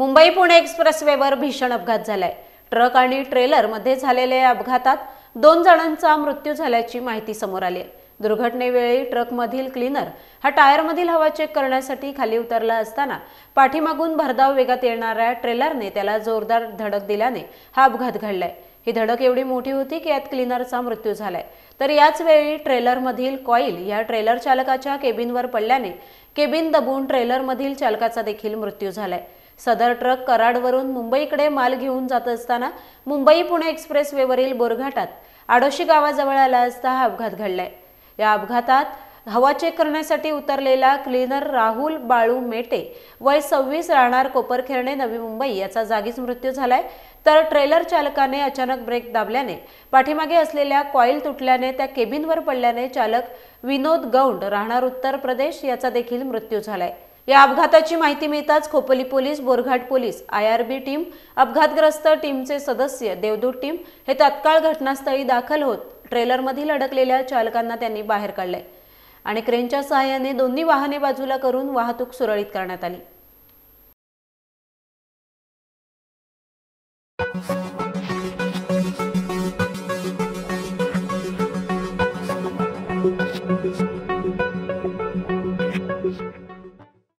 मुंबई पुणे एक्सप्रेसवेवर भीषण अपघात झालाय ट्रक आणि ट्रेलर मध्ये झालेल्या अपघातात दोन जणांचा मृत्यू झाल्याची माहिती समोर आली आहे दुर्घटनेवेळी ट्रकमधील क्लीनर हा टायरमधील हवा चेक करण्यासाठी खाली उतरला असताना पाठीमागून भरधाव वेगात येणाऱ्या ट्रेलरने त्याला जोरदार धडक दिल्याने हा अपघात घडलाय ही धडक एवढी मोठी होती की यात क्लीनरचा मृत्यू झालाय तर याच वेळी ट्रेलरमधील कॉईल या ट्रेलर चालकाच्या केबिनवर पडल्याने केबिन दबून ट्रेलरमधील चालकाचा देखील मृत्यू झालाय सदर ट्रक कराडवरून मुंबईकडे माल घेऊन जात असताना मुंबई पुणे एक्सप्रेस वेवरील बोरघाटात आडोशी गावाजवळ आला असता हा अपघात घडलाय या अपघातात हवा चेक करण्यासाठी उतरलेला क्लिनर राहुल बाळू मेटे वय सव्वीस राहणार कोपरखेरणे नवी मुंबई याचा जागीच मृत्यू झालाय तर ट्रेलर चालकाने अचानक ब्रेक दाबल्याने पाठीमागे असलेल्या कॉइल तुटल्याने त्या केबिनवर पडल्याने चालक विनोद गौंड राहणार उत्तर प्रदेश याचा देखील मृत्यू झालाय या अपघाताची माहिती मिळताच Khopoli police Borghat police I R B team अपघातग्रस्त टीमचे सदस्य देवदूत टीम हे तत्काळ घटनास्थळी दाखल होत ट्रेलरमधील अडकलेल्या चालकांना त्यांनी बाहेर काढले आणि क्रेनच्या सहाय्याने दोन्ही वाहने बाजूला करून वाहतूक सुरळीत करण्यात आली